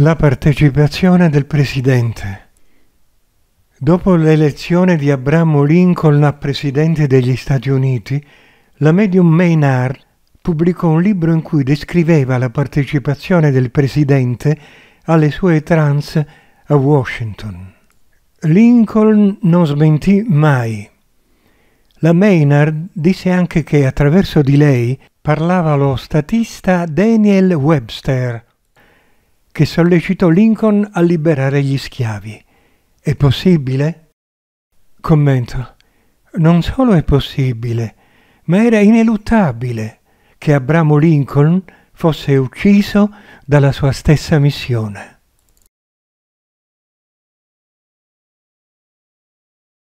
La partecipazione del presidente. Dopo l'elezione di Abramo Lincoln a presidente degli Stati Uniti, la medium Maynard pubblicò un libro in cui descriveva la partecipazione del presidente alle sue trance a Washington. Lincoln non smentì mai. La Maynard disse anche che attraverso di lei parlava lo statista Daniel Webster, che sollecitò Lincoln a liberare gli schiavi. È possibile? Commento. Non solo è possibile, ma era ineluttabile che Abramo Lincoln fosse ucciso dalla sua stessa missione.